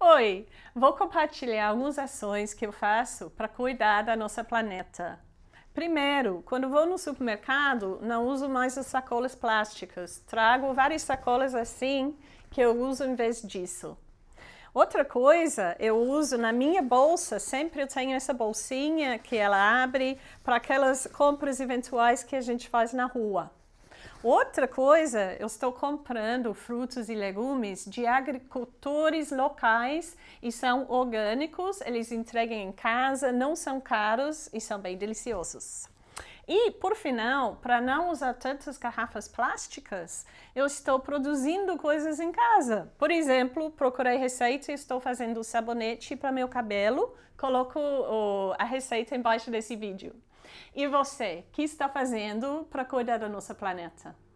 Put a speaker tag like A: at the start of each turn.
A: Oi, vou compartilhar algumas ações que eu faço para cuidar da nossa planeta. Primeiro, quando vou no supermercado, não uso mais as sacolas plásticas. Trago várias sacolas assim que eu uso em vez disso. Outra coisa, eu uso na minha bolsa, sempre eu tenho essa bolsinha que ela abre para aquelas compras eventuais que a gente faz na rua. Outra coisa, eu estou comprando frutos e legumes de agricultores locais e são orgânicos, eles entregam em casa, não são caros e são bem deliciosos. E, por final, para não usar tantas garrafas plásticas, eu estou produzindo coisas em casa. Por exemplo, procurei receita e estou fazendo sabonete para meu cabelo. Coloco a receita embaixo desse vídeo. E você, o que está fazendo para cuidar do nosso planeta?